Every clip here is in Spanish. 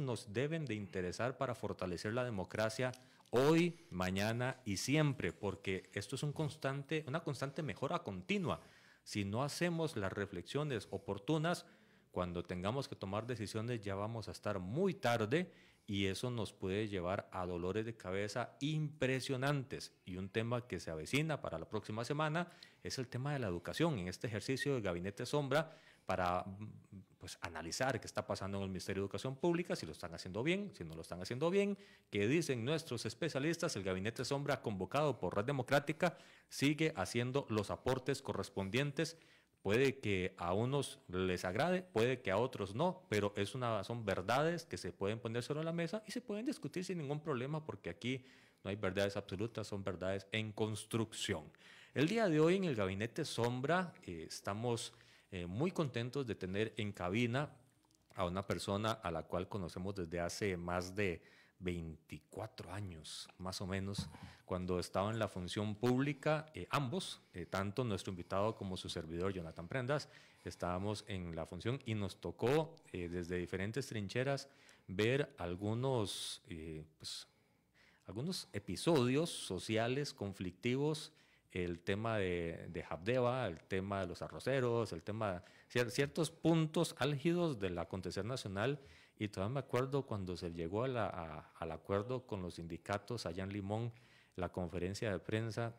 nos deben de interesar para fortalecer la democracia hoy, mañana y siempre, porque esto es un constante, una constante mejora continua. Si no hacemos las reflexiones oportunas, cuando tengamos que tomar decisiones ya vamos a estar muy tarde y eso nos puede llevar a dolores de cabeza impresionantes. Y un tema que se avecina para la próxima semana es el tema de la educación en este ejercicio de gabinete sombra para pues analizar qué está pasando en el Ministerio de Educación Pública, si lo están haciendo bien, si no lo están haciendo bien, que dicen nuestros especialistas, el Gabinete Sombra convocado por Red Democrática sigue haciendo los aportes correspondientes. Puede que a unos les agrade, puede que a otros no, pero es una, son verdades que se pueden poner sobre la mesa y se pueden discutir sin ningún problema porque aquí no hay verdades absolutas, son verdades en construcción. El día de hoy en el Gabinete Sombra eh, estamos eh, muy contentos de tener en cabina a una persona a la cual conocemos desde hace más de 24 años, más o menos, cuando estaba en la función pública, eh, ambos, eh, tanto nuestro invitado como su servidor Jonathan Prendas, estábamos en la función y nos tocó desde diferentes trincheras ver algunos, pues, algunos episodios sociales conflictivos el tema de, de Habdeba, el tema de los arroceros, el tema, de ciertos puntos álgidos del acontecer nacional. Y todavía me acuerdo cuando se llegó al acuerdo con los sindicatos allá en Limón, la conferencia de prensa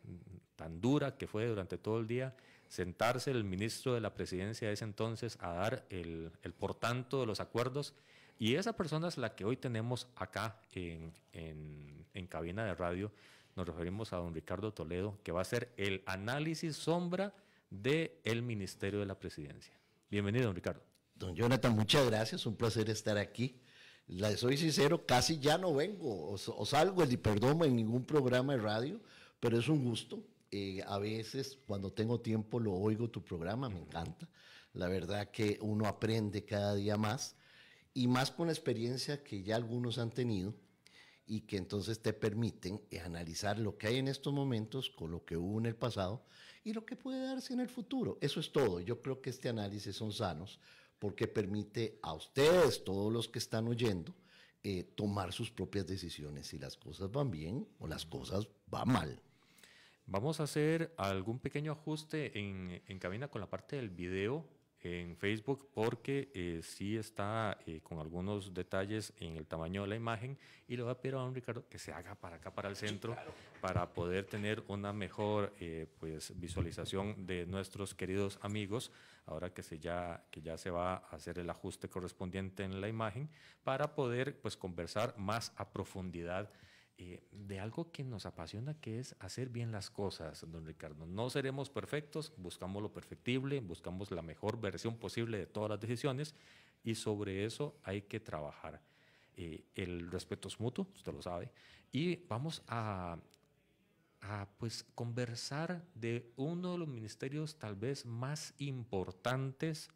tan dura que fue durante todo el día, sentarse el ministro de la presidencia de ese entonces a dar el, el por tanto de los acuerdos. Y esa persona es la que hoy tenemos acá en, en, en cabina de radio, nos referimos a don Ricardo Toledo, que va a ser el análisis sombra del Ministerio de la Presidencia. Bienvenido, don Ricardo. Don Jonathan, muchas gracias, un placer estar aquí. soy sincero, casi ya no vengo o, salgo el hiperdomo en ningún programa de radio, pero es un gusto. Eh, a veces cuando tengo tiempo lo oigo tu programa, me encanta. La verdad que uno aprende cada día más y más con la experiencia que ya algunos han tenido y que entonces te permiten eh, analizar lo que hay en estos momentos con lo que hubo en el pasado y lo que puede darse en el futuro. Eso es todo. Yo creo que este análisis son sanos porque permite a ustedes, todos los que están oyendo, eh, tomar sus propias decisiones si las cosas van bien o las cosas van mal. Vamos a hacer algún pequeño ajuste en, en cabina con la parte del video en Facebook porque eh, sí está eh, con algunos detalles en el tamaño de la imagen y le voy a pedir a don Ricardo que se haga para acá, para el centro, para poder tener una mejor eh, pues, visualización de nuestros queridos amigos, ahora que, se ya, que ya se va a hacer el ajuste correspondiente en la imagen, para poder pues, conversar más a profundidad eh, de algo que nos apasiona, que es hacer bien las cosas, don Ricardo. No seremos perfectos, buscamos lo perfectible, buscamos la mejor versión posible de todas las decisiones y sobre eso hay que trabajar. Eh, el respeto es mutuo, usted lo sabe, y vamos a, a pues, conversar de uno de los ministerios tal vez más importantes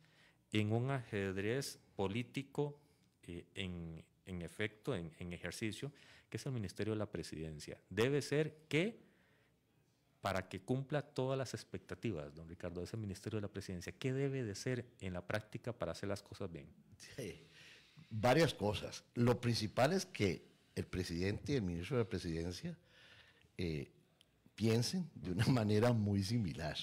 en un ajedrez político eh, en, efecto, en ejercicio, que es el Ministerio de la Presidencia. Debe ser que, para que cumpla todas las expectativas, don Ricardo, de ese Ministerio de la Presidencia, ¿qué debe de ser en la práctica para hacer las cosas bien? varias cosas. Lo principal es que el presidente y el ministro de la Presidencia eh, piensen de una manera muy similar.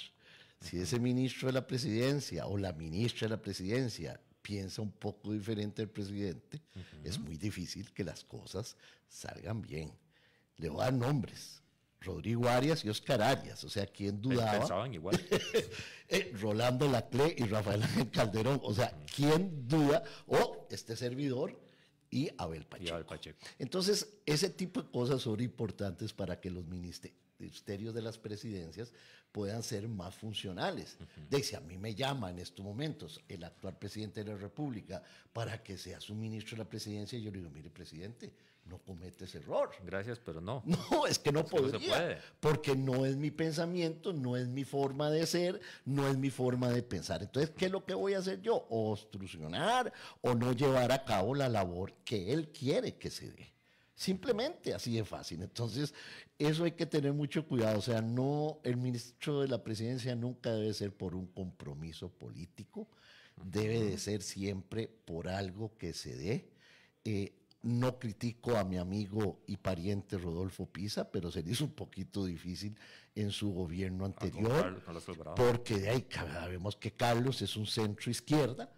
Si ese ministro de la presidencia o la ministra de la presidencia piensa un poco diferente al presidente, es muy difícil que las cosas salgan bien. Le voy a dar nombres. Rodrigo Arias y Oscar Arias, o sea, ¿quién dudaba? Pensaban igual. Eh, Rolando Laclé y Rafael Calderón, o sea, ¿quién duda? O este servidor y Abel, y Abel Pacheco. Entonces, ese tipo de cosas son importantes para que los, ministerios de las presidencias puedan ser más funcionales. Decía, si a mí me llama en estos momentos el actual presidente de la República para que sea su ministro de la presidencia, yo le digo, mire presidente, no cometes error. Gracias, pero no. No, es que no puedo, puede. Porque no es mi pensamiento, no es mi forma de ser, no es mi forma de pensar. Entonces, ¿qué es lo que voy a hacer yo? O Obstruccionar o no llevar a cabo la labor que él quiere que se dé. Simplemente así de fácil. Entonces, eso hay que tener mucho cuidado. O sea, no, el ministro de la presidencia nunca debe ser por un compromiso político, debe de ser siempre por algo que se dé. Eh, no critico a mi amigo y pariente Rodolfo Pisa, pero se le hizo un poquito difícil en su gobierno anterior, porque de ahí vemos que Carlos es un centro izquierda,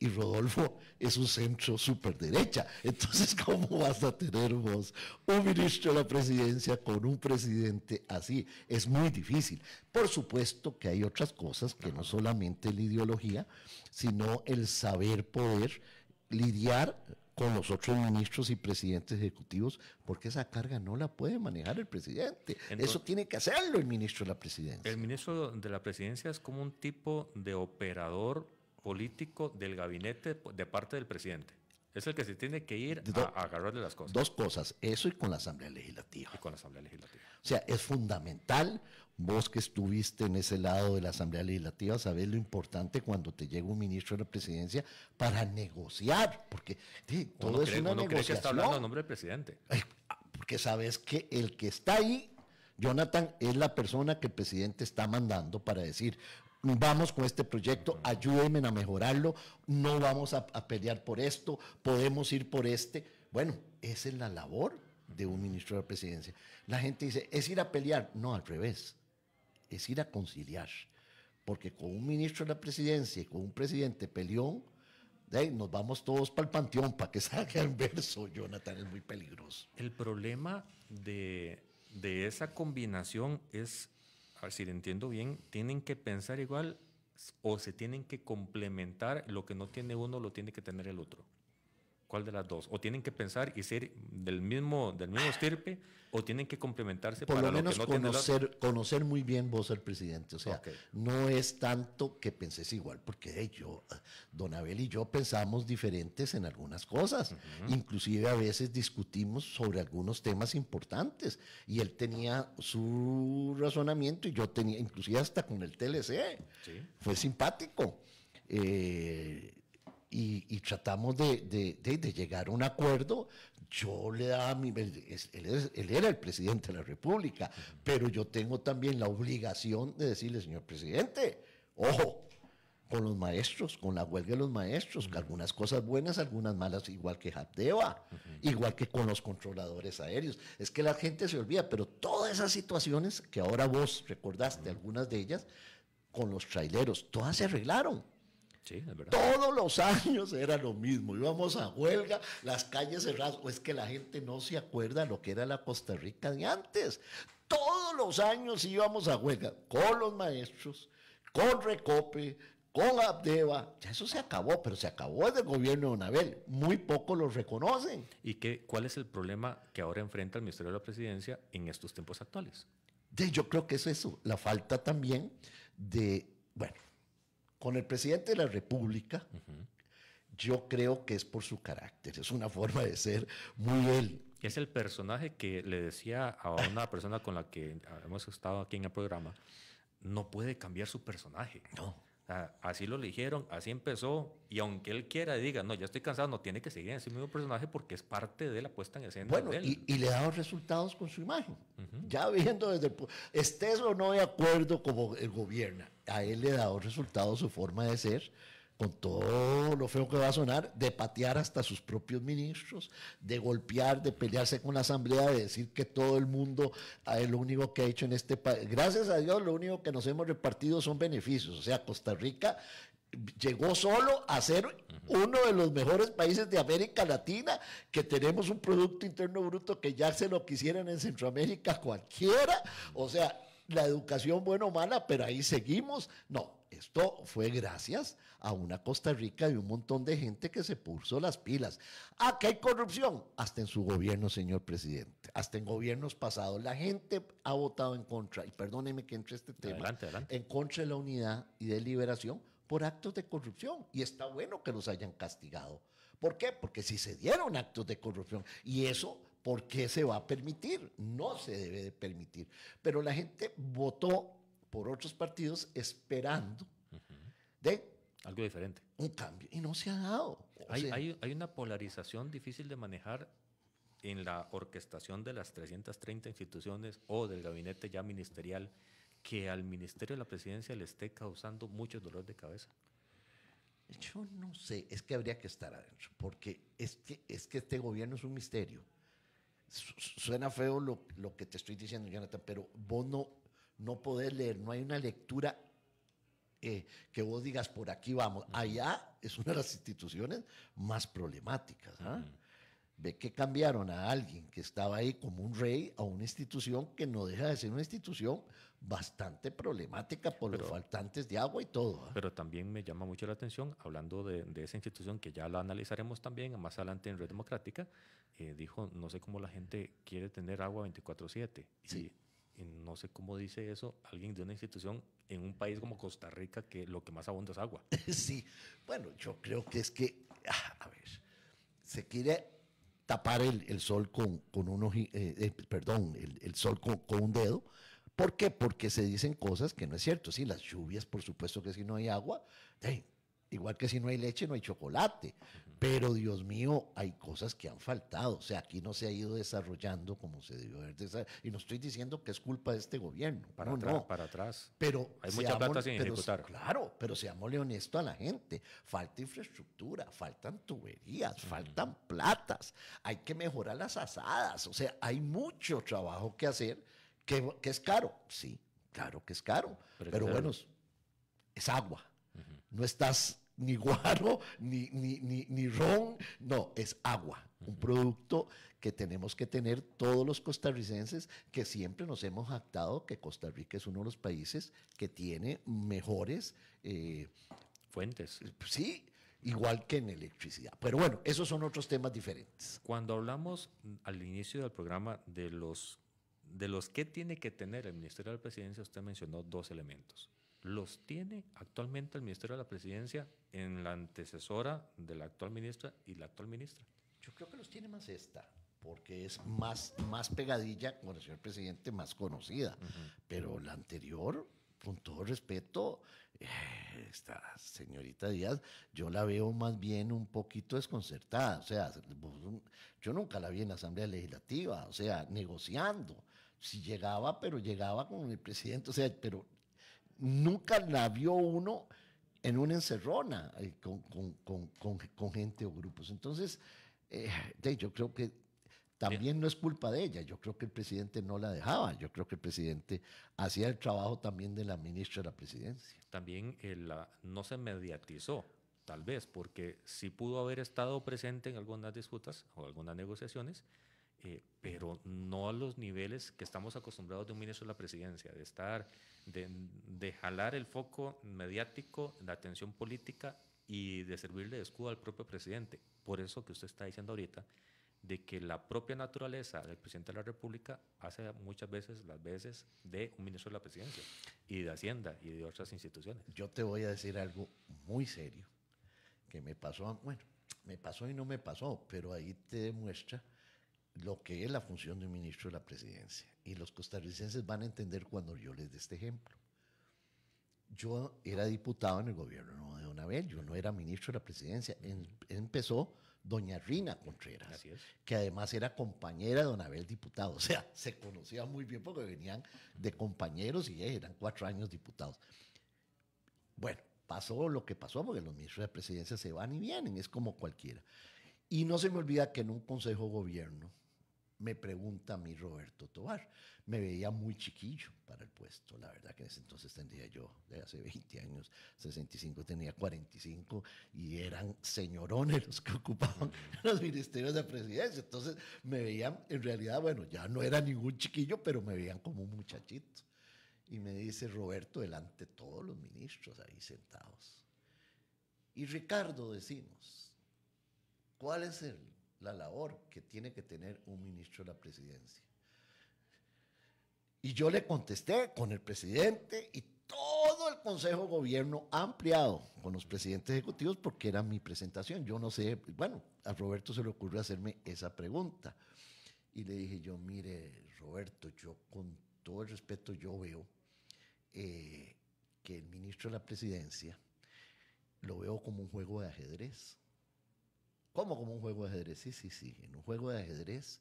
y Rodolfo es un centro súper derecha. Entonces, ¿cómo vas a tener vos un ministro de la presidencia con un presidente así? Es muy difícil. Por supuesto que hay otras cosas que no solamente la ideología, sino el saber poder lidiar con los otros ministros y presidentes ejecutivos, porque esa carga no la puede manejar el presidente. Eso tiene que hacerlo el ministro de la presidencia. El ministro de la presidencia es como un tipo de operador político del gabinete de parte del presidente. Es el que se tiene que ir a, agarrarle las cosas. Dos cosas, eso y con la Asamblea Legislativa. Y con la Asamblea Legislativa. O sea, es fundamental, vos que estuviste en ese lado de la Asamblea Legislativa, saber lo importante cuando te llega un ministro de la presidencia para negociar, porque todo es una negociación. Cree que está hablando nombre del presidente. Eh, ah, porque sabes que el que está ahí Jonathan es la persona que el presidente está mandando para decir, vamos con este proyecto, ayúdenme a mejorarlo, no vamos a, pelear por esto, podemos ir por este. Bueno, esa es la labor de un ministro de la presidencia. La gente dice, es ir a pelear. No, al revés, es ir a conciliar. Porque con un ministro de la presidencia y con un presidente peleón, nos vamos todos para el panteón para que salga el verso, Jonathan, es muy peligroso. El problema de, de esa combinación es si le entiendo bien, tienen que pensar igual o se tienen que complementar, lo que no tiene uno lo tiene que tener el otro. ¿Cuál de las dos? O tienen que pensar y ser del mismo, del mismo estirpe, o tienen que complementarse Por para lo menos conocer, conocer muy bien vos el presidente. O sea, no es tanto que pensés igual, porque yo, Don Abel y yo pensamos diferentes en algunas cosas. Inclusive a veces discutimos sobre algunos temas importantes. Y él tenía su razonamiento y yo tenía, inclusive hasta con el TLC. Fue simpático. Eh, y, tratamos de, llegar a un acuerdo. Yo le daba mi... Él, era el presidente de la República, pero yo tengo también la obligación de decirle, señor presidente, ojo, con los maestros, con la huelga de los maestros, que algunas cosas buenas, algunas malas, igual que Japdeva, igual que con los controladores aéreos. Es que la gente se olvida, pero todas esas situaciones que ahora vos recordaste, algunas de ellas, con los traileros, todas se arreglaron. Todos los años era lo mismo. Íbamos a huelga, las calles cerradas. O es que la gente no se acuerda lo que era la Costa Rica de antes. Todos los años íbamos a huelga con los maestros, con Recope, con Abdeva, ya eso se acabó, pero se acabó desde el gobierno de Donabel. Muy poco lo reconocen. ¿Y qué, cuál es el problema que ahora enfrenta el Ministerio de la Presidencia en estos tiempos actuales? yo creo que es eso, la falta también de, bueno, con el presidente de la República, yo creo que es por su carácter, es una forma de ser muy él. Es el personaje que le decía a una persona con la que hemos estado aquí en el programa, no puede cambiar su personaje. No. Así lo dijeron, así empezó, y aunque él quiera diga, no, ya estoy cansado, no tiene que seguir en ese mismo personaje porque es parte de la puesta en escena. Bueno, de Y, le le dado resultados con su imagen. Ya viendo desde el, estés o no de acuerdo como el gobierna, a él le ha dado resultados su forma de ser con todo lo feo que va a sonar, de patear hasta sus propios ministros, de golpear, de pelearse con la asamblea, de decir que todo el mundo ah, es lo único que ha hecho en este país. Gracias a Dios, lo único que nos hemos repartido son beneficios. O sea, Costa Rica llegó solo a ser uno de los mejores países de América Latina, que tenemos un Producto Interno Bruto que ya se lo quisieran en Centroamérica cualquiera. O sea, la educación buena o mala, pero ahí seguimos. No, esto fue gracias a una Costa Rica y un montón de gente que se puso las pilas. Ah, que hay corrupción. Hasta en su gobierno, señor presidente. Hasta en gobiernos pasados. La gente ha votado en contra, y perdónenme que entre este tema, adelante. en contra de la unidad y de liberación por actos de corrupción. Y está bueno que los hayan castigado. ¿Por qué? Porque si se dieron actos de corrupción, y eso, ¿por qué se va a permitir? No se debe de permitir. Pero la gente votó por otros partidos esperando de... Algo diferente. Un cambio. Y no se ha dado. Hay, una polarización difícil de manejar en la orquestación de las 330 instituciones o del gabinete ya ministerial que al Ministerio de la Presidencia le esté causando mucho dolor de cabeza? Yo no sé, es que habría que estar adentro, porque es que, es que este gobierno es un misterio. Suena feo lo, lo que te estoy diciendo, Jonathan, pero vos no, no podés leer, no hay una lectura eh, que vos digas por aquí vamos. Allá es una de las instituciones más problemáticas. ¿ah? Ve que cambiaron a alguien que estaba ahí como un rey a una institución que no deja de ser una institución bastante problemática por los faltantes de agua y todo. ¿ah? Pero también me llama mucho la atención, hablando de, esa institución que ya la analizaremos también más adelante en Red Democrática, eh, dijo, no sé cómo la gente quiere tener agua 24/7. Sí no sé cómo dice eso, alguien de una institución en un país como Costa Rica que lo que más abunda es agua. Sí, bueno, yo creo que es que, ah, a ver, se quiere tapar el, sol con, con unos, eh, eh, perdón, el, sol con, un dedo. ¿Por qué? Porque se dicen cosas que no es cierto. Sí, las lluvias, por supuesto que si no hay agua, igual que si no hay leche, no hay chocolate. Pero Dios mío, hay cosas que han faltado. O sea, aquí no se ha ido desarrollando como se debió haber desarrollado. Y no estoy diciendo que es culpa de este gobierno. Para atrás, para atrás. Pero hay mucha plata sin ejecutar. Claro, pero seamos honestos a la gente. Falta infraestructura, faltan tuberías, faltan platas. Hay que mejorar las asadas. O sea, hay mucho trabajo que hacer que, es caro. Sí, claro que es caro. Pero, bueno, es agua. No estás ni guaro, ni, ron, no, es agua, un producto que tenemos que tener todos los costarricenses, que siempre nos hemos jactado que Costa Rica es uno de los países que tiene mejores... Eh, Fuentes. Sí, igual que en electricidad. Pero bueno, esos son otros temas diferentes. Cuando hablamos al inicio del programa de los, de los que tiene que tener el Ministerio de la Presidencia, usted mencionó dos elementos los tiene actualmente el Ministerio de la Presidencia en la antecesora de la actual ministra y la actual ministra. Yo creo que los tiene más esta, porque es más, más pegadilla con el señor presidente, más conocida. Pero la anterior, con todo respeto, eh, esta señorita Díaz, yo la veo más bien un poquito desconcertada. O sea, yo nunca la vi en la Asamblea Legislativa, o sea, negociando. Si llegaba, pero llegaba con el presidente, o sea, pero nunca la vio uno en una encerrona eh, con, gente o grupos. Entonces, eh, yo creo que también no es culpa de ella. Yo creo que el presidente no la dejaba. Yo creo que el presidente hacía el trabajo también de la ministra de la presidencia. También eh, la no se mediatizó, tal vez, porque sí pudo haber estado presente en algunas disputas o algunas negociaciones, eh, pero no a los niveles que estamos acostumbrados de un ministro de la presidencia, de estar, de, de, jalar el foco mediático, la atención política y de servirle de escudo al propio presidente. Por eso que usted está diciendo ahorita, de que la propia naturaleza del presidente de la República hace muchas veces las veces de un ministro de la presidencia y de Hacienda y de otras instituciones. Yo te voy a decir algo muy serio que me pasó, bueno, me pasó y no me pasó, pero ahí te demuestra lo que es la función de un ministro de la presidencia. Y los costarricenses van a entender cuando yo les dé este ejemplo. Yo era diputado en el gobierno de Abel, yo no era ministro de la presidencia. empezó doña Rina Contreras, que además era compañera de Don Abel, diputado. O sea, se conocía muy bien porque venían de compañeros y eran cuatro años diputados. Bueno, pasó lo que pasó porque los ministros de la presidencia se van y vienen, es como cualquiera. Y no se me olvida que en un consejo de gobierno me pregunta a mí Roberto Tobar. Me veía muy chiquillo para el puesto, la verdad que en ese entonces tendría yo, de hace 20 años, 65, tenía 45 y eran señorones los que ocupaban mm. los ministerios de presidencia. Entonces me veían, en realidad, bueno, ya no era ningún chiquillo, pero me veían como un muchachito. Y me dice Roberto delante de todos los ministros ahí sentados. Y Ricardo decimos, ¿cuál es el la labor que tiene que tener un ministro de la presidencia. Y yo le contesté con el presidente y todo el Consejo de Gobierno ampliado con los presidentes ejecutivos porque era mi presentación. Yo no sé, bueno, a Roberto se le ocurrió hacerme esa pregunta. Y le dije yo, mire, Roberto, yo con todo el respeto yo veo eh, que el ministro de la presidencia lo veo como un juego de ajedrez. ¿Cómo como un juego de ajedrez? Sí, sí, sí. En un juego de ajedrez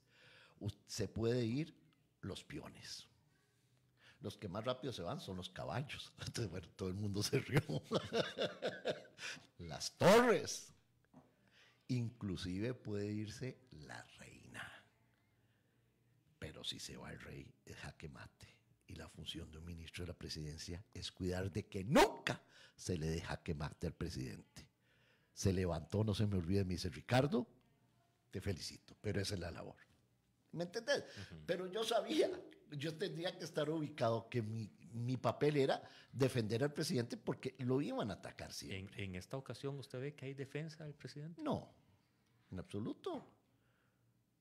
se puede ir los peones. Los que más rápido se van son los caballos. Entonces, bueno, todo el mundo se rió. las torres. Inclusive puede irse la reina. Pero si se va el rey, deja jaque mate. Y la función de un ministro de la presidencia es cuidar de que nunca se le deja que mate al presidente se levantó, no se me olvide, me dice, Ricardo, te felicito, pero esa es la labor. ¿Me entendés? Pero yo sabía, yo tendría que estar ubicado que mi, papel era defender al presidente porque lo iban a atacar siempre. ¿En, ¿En, esta ocasión usted ve que hay defensa del presidente? No, en absoluto.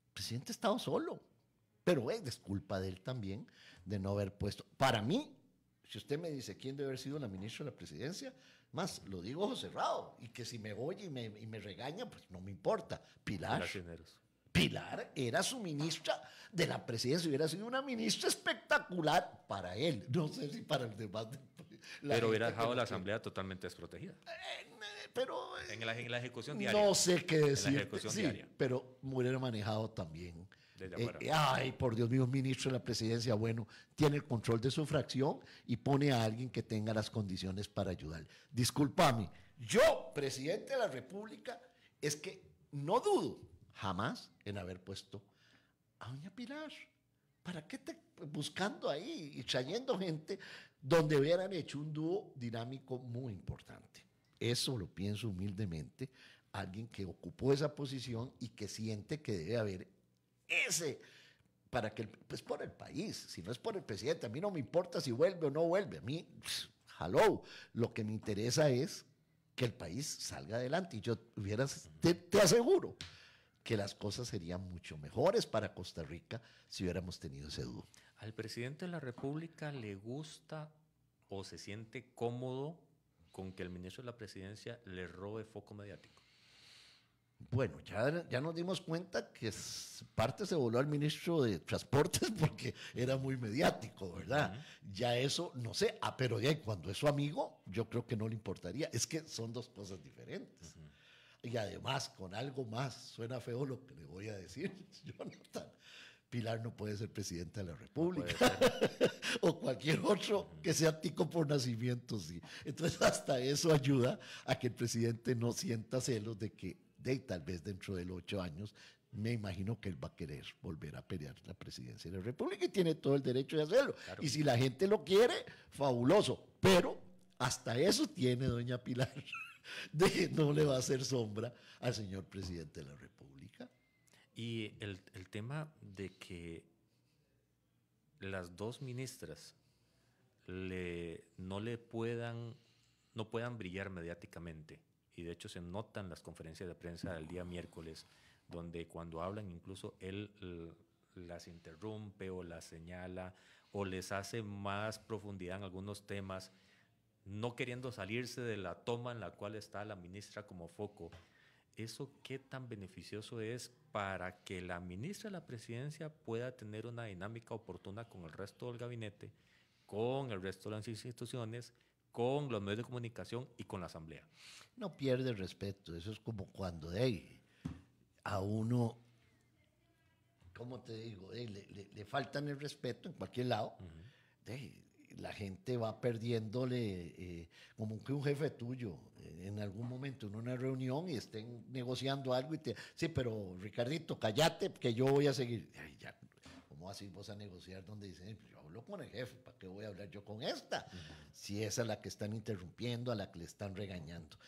El presidente ha estado solo. Pero es culpa de él también de no haber puesto. Para mí, si usted me dice quién debe haber sido la ministra de la presidencia, más, lo digo cerrado. Y que si me oye y me, regaña, pues no me importa. Pilar. Pilar, era su ministra de la presidencia. Hubiera sido una ministra espectacular para él. No sé si para el demás. pero hubiera dejado la asamblea totalmente desprotegida. Eh, eh, pero. en, la, ejecución eh, diaria. No sé qué decir. Pero hubiera manejado también eh, eh, ay, por Dios mío, ministro de la presidencia, bueno, tiene el control de su fracción y pone a alguien que tenga las condiciones para ayudar. Disculpame, yo, presidente de la República, es que no dudo jamás en haber puesto a doña Pilar. ¿Para qué te buscando ahí y trayendo gente donde hubieran hecho un dúo dinámico muy importante? Eso lo pienso humildemente. Alguien que ocupó esa posición y que siente que debe haber ese para que, pues por el país, si no es por el presidente, a mí no me importa si vuelve o no vuelve, a mí, hello, lo que me interesa es que el país salga adelante y yo te, aseguro que las cosas serían mucho mejores para Costa Rica si hubiéramos tenido ese dúo. ¿Al presidente de la República le gusta o se siente cómodo con que el ministro de la presidencia le robe foco mediático? Bueno, ya, ya nos dimos cuenta que parte se voló al ministro de Transportes porque era muy mediático, ¿verdad? Ya eso, no sé, ah, pero ya cuando es su amigo, yo creo que no le importaría. Es que son dos cosas diferentes. Y además, con algo más, suena feo lo que le voy a decir, Pilar no puede ser presidente de la República o cualquier otro que sea tico por nacimiento, sí. Entonces hasta eso ayuda a que el presidente no sienta celos de que de tal vez dentro de los ocho años, me imagino que él va a querer volver a pelear la presidencia de la República y tiene todo el derecho de hacerlo. Y si la gente lo quiere, fabuloso. Pero hasta eso tiene doña Pilar, de que no le va a hacer sombra al señor presidente de la República. Y el, tema de que las dos ministras no le puedan, no puedan brillar mediáticamente y de hecho se notan las conferencias de prensa del día miércoles, donde cuando hablan incluso él las interrumpe o las señala o les hace más profundidad en algunos temas, no queriendo salirse de la toma en la cual está la ministra como foco. ¿Eso qué tan beneficioso es para que la ministra de la presidencia pueda tener una dinámica oportuna con el resto del gabinete, con el resto de las instituciones? con los medios de comunicación y con la asamblea. No pierde respeto, eso es como cuando a uno, ¿cómo te digo? le, le, faltan el respeto en cualquier lado. de la gente va perdiéndole, eh, como que un jefe tuyo, eh, en algún momento en una reunión y estén negociando algo y te, sí, pero Ricardito, cállate, que yo voy a seguir. ya, ¿cómo así vos a negociar donde dicen, pues yo hablo con el jefe, ¿para qué voy a hablar yo con esta? Si esa Si es a la que están interrumpiendo, a la que le están regañando.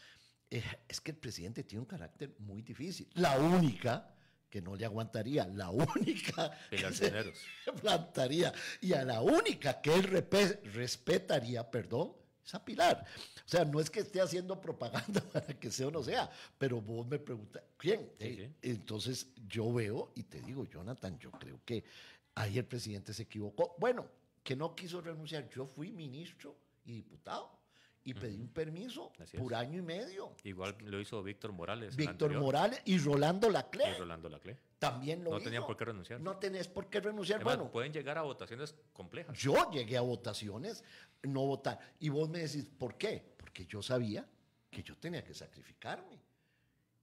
Eh, es que el presidente tiene un carácter muy difícil. La única que no le aguantaría, la única que se plantaría y a la única que él respetaría, perdón, es a Pilar. O sea, no es que esté haciendo propaganda para que sea o no sea, pero vos me preguntas, ¿quién? Entonces yo veo y te digo, Jonathan, yo creo que Ahí el presidente se equivocó. Bueno, que no quiso renunciar. Yo fui ministro y diputado y pedí un permiso por año y medio. Igual lo hizo Víctor Morales. Víctor Morales y Rolando Laclé. Y Rolando Laclé. También lo No hizo. tenían por qué renunciar. No tenés por qué renunciar. Además, bueno, pueden llegar a votaciones complejas. Yo llegué a votaciones, no votar. Y vos me decís, ¿por qué? Porque yo sabía que yo tenía que sacrificarme.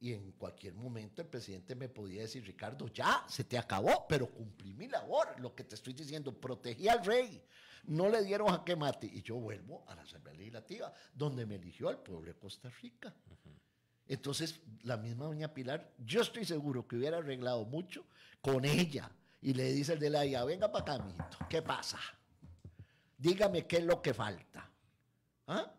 Y en cualquier momento el presidente me podía decir, Ricardo, ya se te acabó, pero cumplí mi labor, lo que te estoy diciendo, protegí al rey, no le dieron a que Y yo vuelvo a la Asamblea Legislativa, donde me eligió el pueblo de Costa Rica. Entonces, la misma doña Pilar, yo estoy seguro que hubiera arreglado mucho con ella. Y le dice el de la IA, venga para acá, ¿qué pasa? Dígame qué es lo que falta. ¿Ah?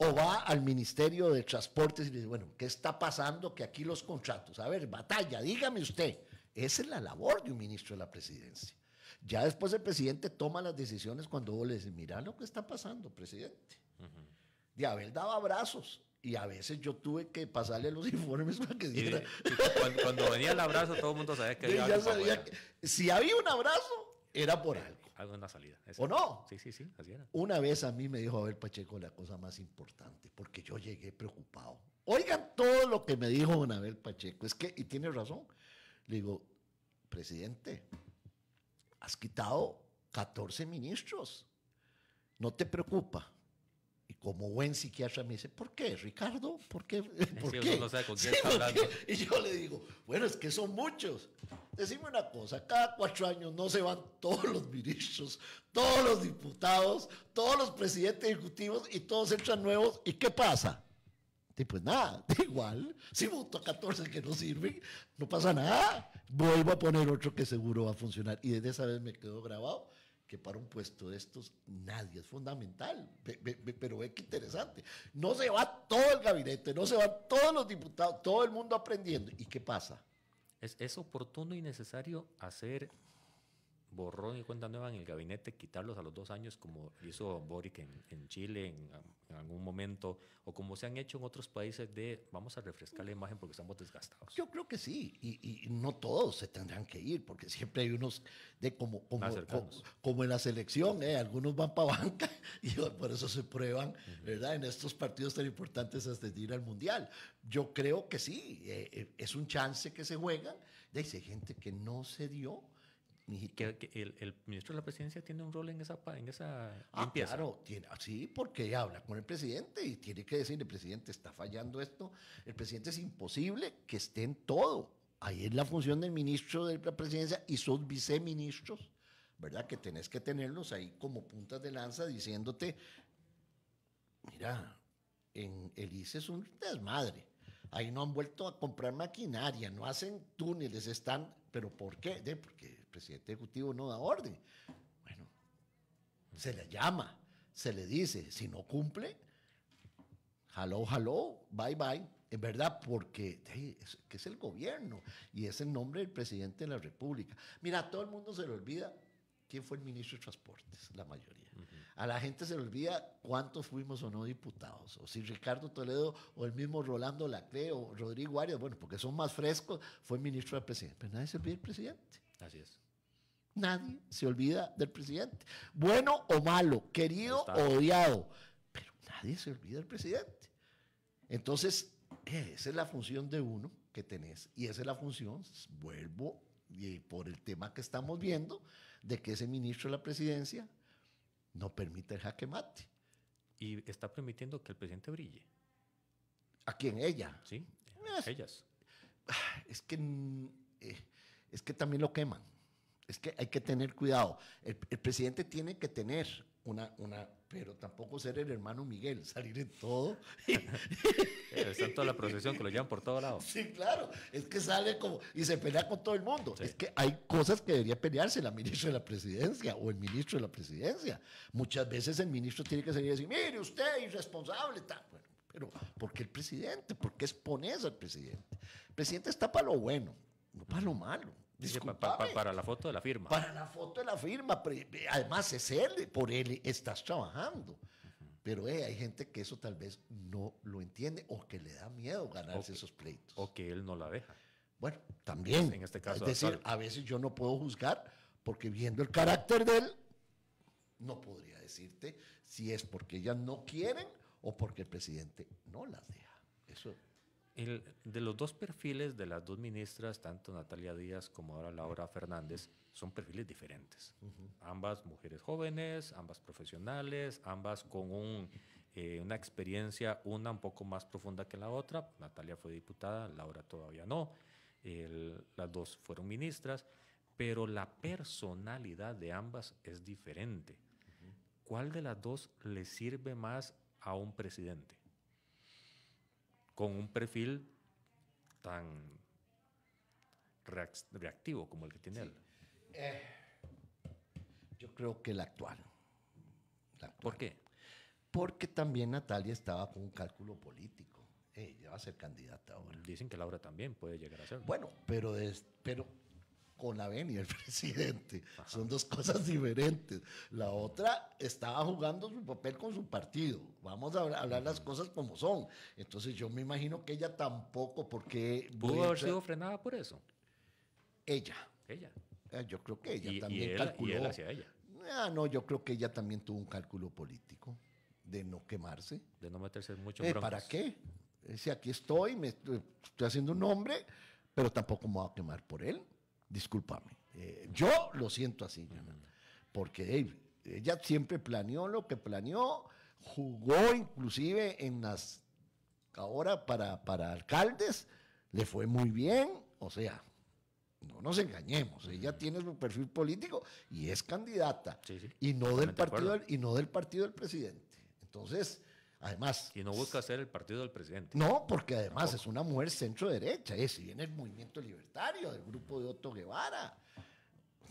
o va al Ministerio de Transportes y dice, bueno, ¿qué está pasando? Que aquí los contratos, a ver, batalla, dígame usted, esa es la labor de un ministro de la presidencia. Ya después el presidente toma las decisiones cuando vos le dices, mira lo que está pasando, presidente. diabel daba De abrazos. Y a veces yo tuve que pasarle los informes para que diera. cuando, venía el abrazo, todo el mundo sabía que había ya Si había un abrazo, era por eh, algo. Algo en la salida. ¿O no? Sí, sí, sí, Una vez a mí me dijo Abel Pacheco la cosa más importante, porque yo llegué preocupado. Oigan todo lo que me dijo Abel Pacheco. Es que, y tiene razón. Le digo, presidente, has quitado 14 ministros. ¿No te preocupa como buen psiquiatra me dice, ¿por qué, Ricardo? ¿Por qué? no sabe con quién está hablando. Y yo le digo, bueno, es que son muchos. Decime una cosa, cada cuatro años no se van todos los ministros, todos los diputados, todos los presidentes ejecutivos y todos entran nuevos. ¿Y qué pasa? Y pues nada, da igual. Si voto a 14 que no sirven, no pasa nada. Vuelvo a poner otro que seguro va a funcionar. Y desde esa vez me quedo grabado que para un puesto de estos nadie es fundamental. pero es que interesante. No se va todo el gabinete, no se van todos los diputados, todo el mundo aprendiendo. ¿Y qué pasa? Es, es oportuno y necesario hacer borrón y cuenta nueva en el gabinete, quitarlos a los dos años como hizo Boric en, Chile en, algún momento o como se han hecho en otros países de vamos a refrescar la imagen porque estamos desgastados? Yo creo que sí, y, no todos se tendrán que ir porque siempre hay unos de como, como, como, en la selección, ¿eh? algunos van para banca y por eso se prueban, ¿verdad? En estos partidos tan importantes hasta ir al Mundial. Yo creo que sí, eh, eh, es un chance que se juega, dice gente que no se dio que, el, ministro de la presidencia tiene un rol en esa, en esa ah, Claro, tiene, ah, sí, porque habla con el presidente y tiene que decirle, presidente, está fallando esto, el presidente es imposible que esté en todo. Ahí es la función del ministro de la presidencia y sus viceministros, ¿verdad? Que tenés que tenerlos ahí como puntas de lanza diciéndote, mira, en el ICE es un desmadre. Ahí no han vuelto a comprar maquinaria, no hacen túneles, están, pero ¿por qué? De, porque presidente ejecutivo no da orden. Bueno, se le llama, se le dice, si no cumple, hello, hello, bye, bye. En verdad, porque es, el gobierno y es el nombre del presidente de la República. Mira, todo el mundo se le olvida quién fue el ministro de Transportes, la mayoría. A la gente se le olvida cuántos fuimos o no diputados, o si Ricardo Toledo o el mismo Rolando Lacle o Rodrigo Arias, bueno, porque son más frescos, fue ministro del presidente. Pero nadie se olvida el presidente. Así es. Nadie se olvida del presidente. Bueno o malo, querido o odiado. Pero nadie se olvida del presidente. Entonces, eh, esa es la función de uno que tenés. Y esa es la función, vuelvo y por el tema que estamos viendo, de que ese ministro de la presidencia no permite el jaque mate. Y está permitiendo que el presidente brille. ¿A quién? ¿Ella? Sí, ah, ellas. Ah, es que mm, eh, es que también lo queman. Es que hay que tener cuidado. El, presidente tiene que tener una, una, pero tampoco ser el hermano Miguel, salir en todo. Está toda la procesión que lo llevan por todo lado. Sí, claro, es que sale como, y se pelea con todo el mundo. Es que hay cosas que debería pelearse la ministra de la presidencia o el ministro de la presidencia. Muchas veces el ministro tiene que salir y decir, mire usted, irresponsable, pero ¿por qué el presidente? ¿Por qué expones al presidente? El presidente está para lo bueno, no para lo malo. para la foto de la firma. Para la foto de la firma. Además, es él, por él estás trabajando. Pero eh, hay gente que eso tal vez no lo entiende o que le da miedo ganarse esos pleitos. o que él no la deja. Bueno, también. En este caso. Es decir, a veces yo no puedo juzgar porque viendo el carácter de él, no podría decirte si es porque ellas no quieren o porque el presidente no las deja. Eso de los dos perfiles de las dos ministras, tanto Natalia Díaz como ahora Laura Fernández, son perfiles diferentes. Ambas mujeres jóvenes, ambas profesionales, ambas con eh, una experiencia, una un poco más profunda que la otra. Natalia fue diputada, Laura todavía no. las dos fueron ministras, pero la personalidad de ambas es diferente. ¿Cuál de las dos le sirve más a un presidente? con un perfil tan reactivo como el que tiene él? Eh, yo creo que el actual. ¿Por qué? Porque también Natalia estaba con un cálculo político. Ella va a ser candidata ahora. Dicen que Laura también puede llegar a ser. Bueno, pero, pero con la venia el presidente. Son dos cosas diferentes. La otra estaba jugando su papel con su partido. Vamos a hablar las cosas como son. Entonces yo me imagino que ella tampoco, porque... ¿Pudo haber sido frenada por eso? Ella. Ella. Ah, yo creo que ella también calculó. Y hacia ella. Ah, no, yo creo que ella también tuvo un cálculo político de no quemarse. De no meterse mucho eh, ¿Para qué? Eh, si aquí estoy, estoy, haciendo un nombre, pero tampoco me voy a quemar por él. Disculpame, eh, yo lo siento así, porque ella siempre planeó lo que planeó, jugó inclusive en las, ahora para, para alcaldes, le fue muy bien, o sea, no nos engañemos, ella tiene su perfil político y es candidata y no del partido y no del partido del presidente. Entonces, Además. Y no busca ser el partido del presidente. No, porque además es una mujer centro-derecha. Si viene el movimiento libertario, del grupo de Otto Guevara.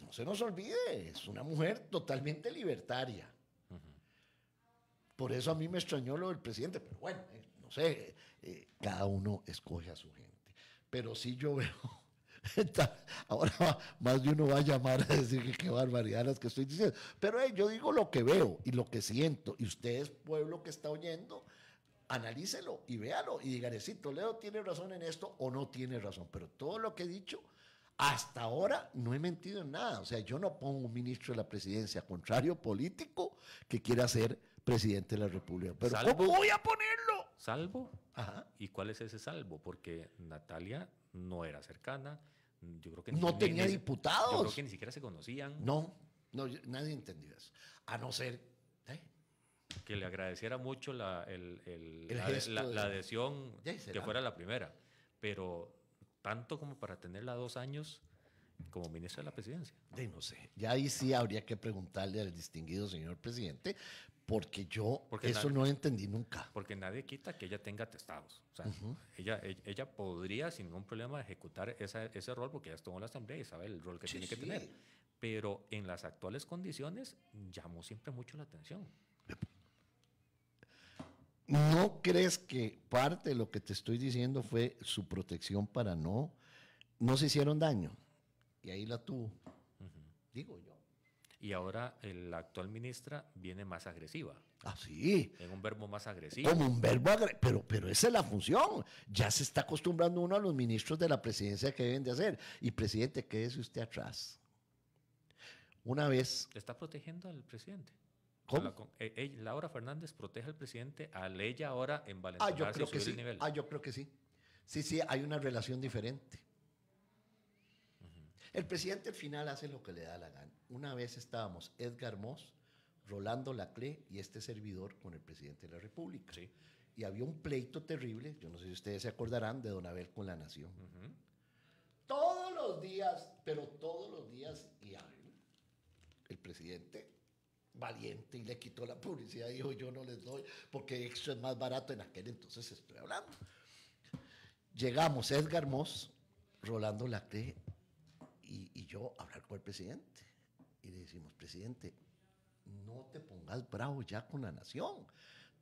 No se nos olvide, es una mujer totalmente libertaria. Por eso a mí me extrañó lo del presidente, pero bueno, eh, no sé, eh, eh, cada uno escoge a su gente. Pero sí yo veo ahora más de uno va a llamar a decir que qué barbaridad las que estoy diciendo. Pero yo digo lo que veo y lo que siento. Y ustedes, pueblo que está oyendo, analícelo y véalo y digan, si Toledo tiene razón en esto o no tiene razón. Pero todo lo que he dicho, hasta ahora no he mentido en nada. O sea, yo no pongo un ministro de la presidencia, contrario político, que quiera ser presidente de la República. Pero ¿cómo voy a ponerlo? salvo. ¿Y cuál es ese salvo? Porque Natalia no era cercana. Yo creo que no tenía diputados. Yo creo que ni siquiera se conocían. No, no nadie entendió eso. A no ser ¿eh? que le agradeciera mucho la, la, adhesión que fuera la primera. Pero tanto como para tenerla dos años como ministro de la presidencia. De no sé. Ya ahí sí habría que preguntarle al distinguido señor presidente, porque yo eso no entendí nunca. Porque nadie quita que ella tenga testados. O sea, ella, e, ella, podría sin ningún problema ejecutar ese rol porque ella estuvo en la asamblea y sabe el rol que tiene que tener. Pero en las actuales condiciones llamó siempre mucho la atención. ¿No crees que parte de lo que te estoy diciendo fue su protección para no, no se hicieron daño? Y ahí la tuvo. Digo yo. Digo, y ahora la actual ministra viene más agresiva. Ah, sí. En un verbo más agresivo. Como un verbo agresivo, pero, pero esa es la función. Ya se está acostumbrando uno a los ministros de la presidencia que deben de hacer. Y presidente, quédese usted atrás. Una vez... Está protegiendo al presidente. ¿Cómo? Eh, Laura Fernández protege al presidente A ella ahora en Valencia. Ah, yo creo que sí. Ah, yo creo que sí. Sí, sí, hay una relación diferente. El presidente al final hace lo que le da la gana. Una vez estábamos Edgar Moss, Rolando Laclé y este servidor con el presidente de la República. Y había un pleito terrible, yo no sé si ustedes se acordarán, de Don Abel con la Nación. Todos los días, pero todos los días, y el presidente valiente y le quitó la publicidad, dijo yo no les doy, porque esto es más barato en aquel entonces, estoy hablando. Llegamos Edgar Moss, Rolando Laclé y, yo hablar con el presidente. Y le decimos, presidente, no te pongas bravo ya con la nación.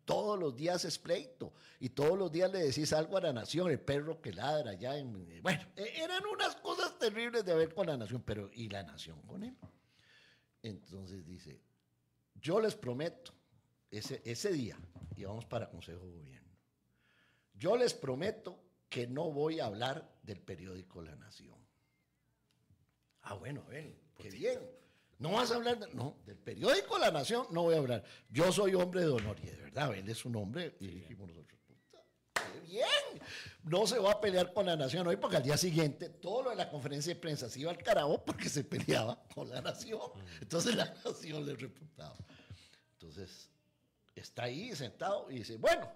Todos los días es pleito y todos los días le decís algo a la nación, el perro que ladra ya. bueno, e-, eran unas cosas terribles de ver con la nación, pero ¿y la nación con él? Entonces dice, yo les prometo ese, ese día, y vamos para Consejo de Gobierno, yo les prometo que no voy a hablar del periódico La Nación. Ah, bueno, a ver, qué bien. No vas a hablar, del periódico La Nación no voy a hablar. Yo soy hombre de honor y de verdad, él es un hombre y dijimos nosotros, puta, qué bien. No se va a pelear con La Nación hoy porque al día siguiente todo lo de la conferencia de prensa se iba al carajo porque se peleaba con La Nación. Mm. Entonces La Nación le reputaba. Entonces está ahí sentado y dice, bueno,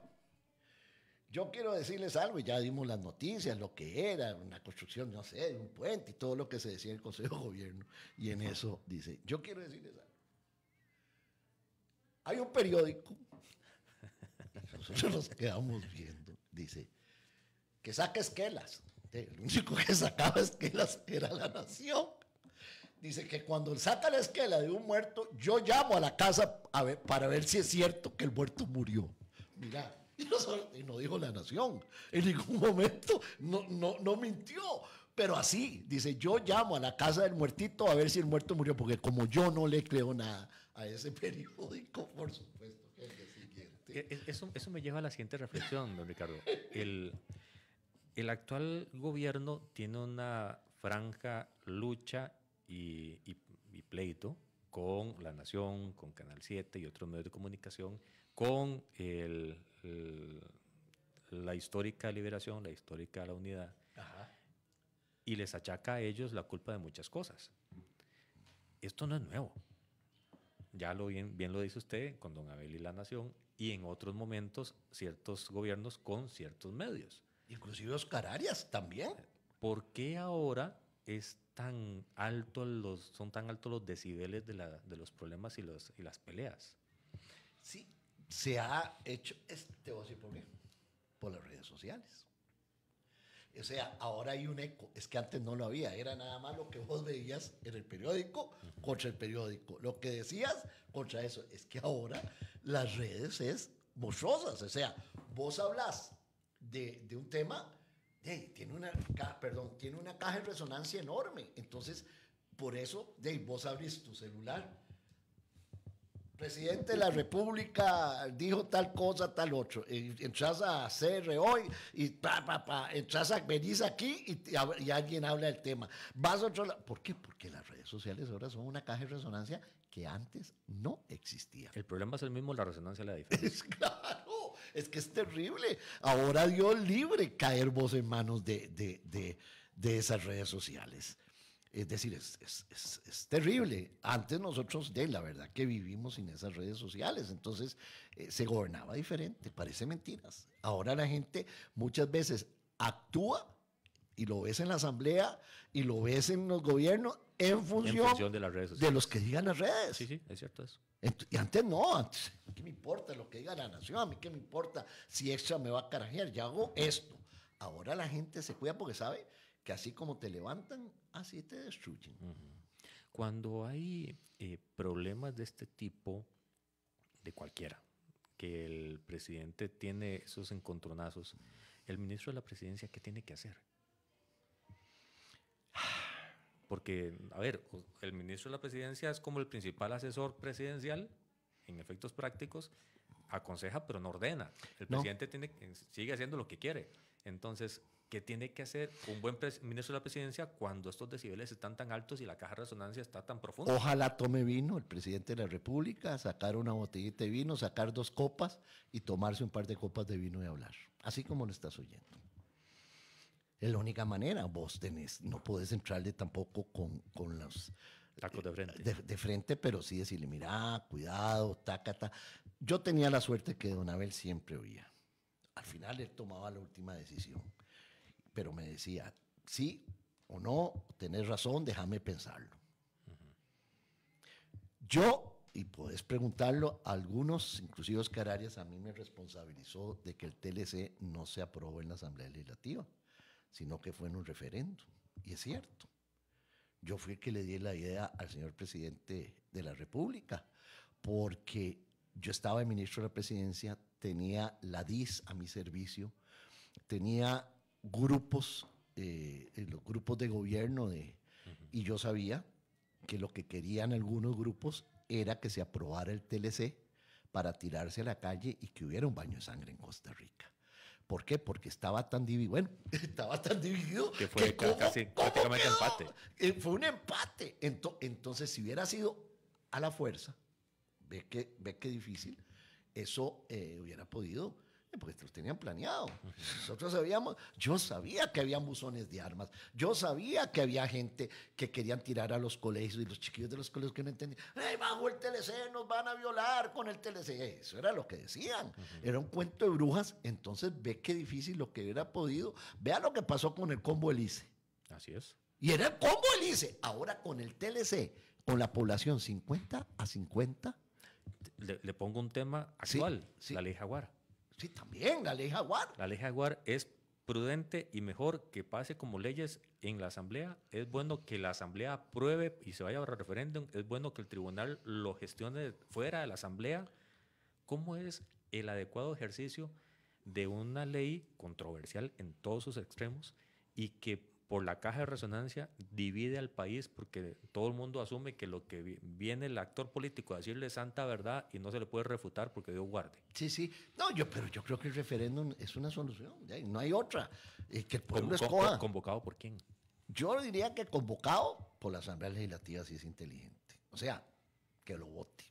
yo quiero decirles algo, y ya dimos las noticias, lo que era, una construcción, no sé, de un puente y todo lo que se decía en el Consejo de Gobierno. Y en eso dice, yo quiero decirles algo. Hay un periódico, nosotros nos quedamos viendo, dice, que saca esquelas. El único que sacaba esquelas era la nación. Dice que cuando saca la esquela de un muerto, yo llamo a la casa para ver si es cierto que el muerto murió. Mira, y no dijo la nación. En ningún momento no, no, mintió. Pero así, dice, yo llamo a la casa del muertito a ver si el muerto murió, porque como yo no le creo nada a ese periódico, por supuesto que es el siguiente. E, e, eso, me lleva a la siguiente reflexión, don Ricardo. El, actual gobierno tiene una franja lucha y, y pleito con La Nación, con Canal 7 y otros medios de comunicación, con el, eh, la histórica liberación, la histórica la unidad, y les achaca a ellos la culpa de muchas cosas. Esto no es nuevo. Ya lo bien, bien lo dice usted con Don Abel y la Nación, y en otros momentos ciertos gobiernos con ciertos medios. Inclusive Oscar Arias también. ¿Por qué ahora es tan alto los, son tan altos los decibeles de, los problemas y, los, y las peleas? Sí, se ha hecho, este voy a decir por qué, por las redes sociales. O sea, ahora hay un eco, es que antes no lo había, era nada más lo que vos veías en el periódico contra el periódico, lo que decías contra eso, es que ahora las redes es borrosas, o sea, vos hablas de, un tema, hey tiene, una, perdón, tiene una caja de resonancia enorme, entonces por eso de, vos abrís tu celular presidente de la República dijo tal cosa, tal otro. Entras a CR hoy y pa, pa, pa, entras a, venís aquí y, y, alguien habla del tema. Vas a otro lado. ¿Por qué? Porque las redes sociales ahora son una caja de resonancia que antes no existía. El problema es el mismo, la resonancia la diferencia. Es claro, es que es terrible. Ahora Dios libre caer vos en manos de, de esas redes sociales. Es decir, es, terrible. Antes nosotros, de la verdad que vivimos sin esas redes sociales, entonces eh, se gobernaba diferente, parece mentiras. Ahora la gente muchas veces actúa y lo ves en la asamblea y lo ves en los gobiernos en función, de las redes de los que digan las redes. Sí, sí, es cierto eso. Y antes no, antes, ¿qué me importa lo que diga la nación? A mí qué me importa si extra me va a carajear, ya hago esto. Ahora la gente se cuida porque sabe así como te levantan, así te destruyen. Cuando hay eh, problemas de este tipo, de cualquiera, que el presidente tiene esos encontronazos, el ministro de la presidencia, ¿qué tiene que hacer? Porque, a ver, el ministro de la presidencia es como el principal asesor presidencial en efectos prácticos, aconseja pero no ordena. El presidente tiene, sigue haciendo lo que quiere. Entonces, ¿Qué tiene que hacer un buen ministro de la presidencia cuando estos decibeles están tan altos y la caja de resonancia está tan profunda? Ojalá tome vino el presidente de la República, sacar una botellita de vino, sacar dos copas y tomarse un par de copas de vino y hablar, así como lo estás oyendo. Es la única manera, vos tenés, no podés entrarle tampoco con, con los... Tacos de frente. Eh, de, frente, pero sí decirle, mira, cuidado, taca. Yo tenía la suerte que Don Abel siempre oía. Al final él tomaba la última decisión pero me decía, sí o no, tenés razón, déjame pensarlo. Yo, y podés preguntarlo, algunos, inclusive Oscar Arias, a mí me responsabilizó de que el TLC no se aprobó en la Asamblea Legislativa, sino que fue en un referendo, Y es cierto. Yo fui el que le di la idea al señor presidente de la República, porque yo estaba de ministro de la presidencia, tenía la DIS a mi servicio, tenía grupos, eh, los grupos de gobierno, de, y yo sabía que lo que querían algunos grupos era que se aprobara el TLC para tirarse a la calle y que hubiera un baño de sangre en Costa Rica. ¿Por qué? Porque estaba tan dividido, bueno, estaba tan dividido que fue casi prácticamente empate. Eh, fue un empate. Entonces, si hubiera sido a la fuerza, ve que, ve que difícil, eso eh, hubiera podido porque los tenían planeado. Nosotros sabíamos, yo sabía que había buzones de armas, yo sabía que había gente que querían tirar a los colegios y los chiquillos de los colegios que no entendían, bajo el TLC nos van a violar con el TLC! Eso era lo que decían, era un cuento de brujas, entonces ve qué difícil lo que hubiera podido. Vea lo que pasó con el combo Elise. Así es. Y era el combo Elise, ahora con el TLC, con la población 50 a 50. Le, pongo un tema actual, la ley Jaguar. Sí, también, la ley Jaguar. La ley Jaguar es prudente y mejor que pase como leyes en la Asamblea. Es bueno que la Asamblea apruebe y se vaya a referéndum. Es bueno que el tribunal lo gestione fuera de la Asamblea. ¿Cómo es el adecuado ejercicio de una ley controversial en todos sus extremos y que por la caja de resonancia divide al país porque todo el mundo asume que lo que viene el actor político a decirle santa verdad y no se le puede refutar porque Dios guarde. Sí, sí. No, yo, pero yo creo que el referéndum es una solución, no hay otra. Eh, que ¿Convocado por quién? Yo diría que convocado por la Asamblea Legislativa si es inteligente. O sea, que lo vote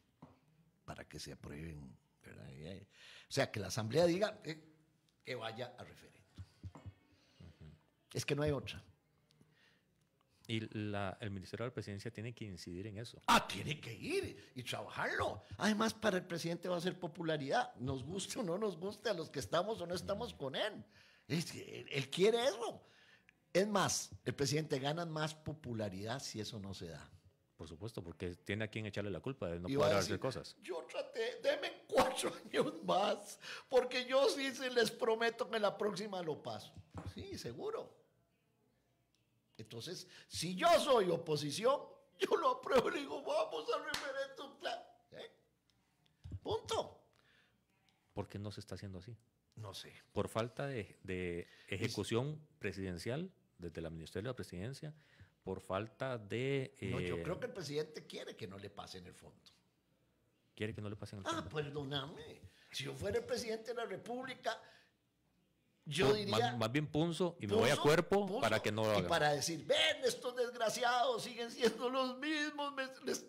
para que se aprueben. Eh, o sea, que la Asamblea diga eh, que vaya a referéndum. Es que no hay otra. Y el Ministerio de la Presidencia tiene que incidir en eso. Ah, tiene que ir y trabajarlo. Además, para el presidente va a ser popularidad. Nos guste o no nos guste a los que estamos o no estamos con él. él, quiere eso. Es más, el presidente gana más popularidad si eso no se da. Por supuesto, porque tiene a quien echarle la culpa de no poder hacer cosas. Yo traté, deme cuatro años más, porque yo sí, sí les prometo que la próxima lo paso. Sí, seguro. Entonces, si yo soy oposición, yo lo apruebo y le digo, vamos al referéndum. ¿eh? Punto. ¿Por qué no se está haciendo así? No sé. Por falta de, ejecución presidencial desde la Ministerio de la Presidencia, por falta de... no, yo eh, creo que el presidente quiere que no le pase en el fondo. ¿Quiere que no le pasen el ah, fondo? Ah, perdóname. Si yo fuera el presidente de la República, yo diría. Más, bien punzo y me voy a cuerpo para que no lo Y para decir, ven, estos desgraciados siguen siendo los mismos,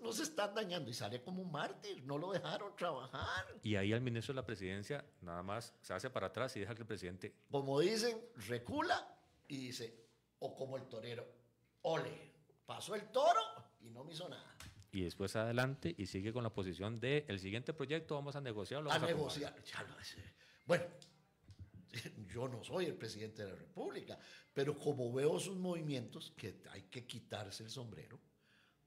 nos están dañando. Y sale como un mártir, no lo dejaron trabajar. Y ahí al ministro de la presidencia nada más se hace para atrás y deja que el presidente. Como dicen, recula y dice, o como el torero, ole, pasó el toro y no me hizo nada y después adelante y sigue con la posición de el siguiente proyecto vamos a negociarlo. A, negociar, ya lo Bueno, yo no soy el presidente de la República, pero como veo sus movimientos, que hay que quitarse el sombrero,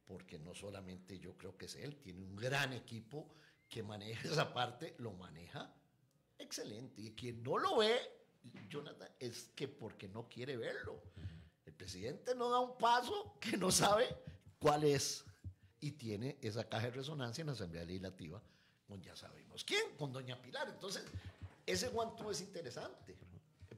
porque no solamente yo creo que es él, tiene un gran equipo que maneja esa parte, lo maneja excelente. Y quien no lo ve, Jonathan, es que porque no quiere verlo. El presidente no da un paso que no sabe cuál es. Y tiene esa caja de resonancia en la Asamblea Legislativa con ya sabemos quién, con doña Pilar. Entonces, ese one-two es interesante.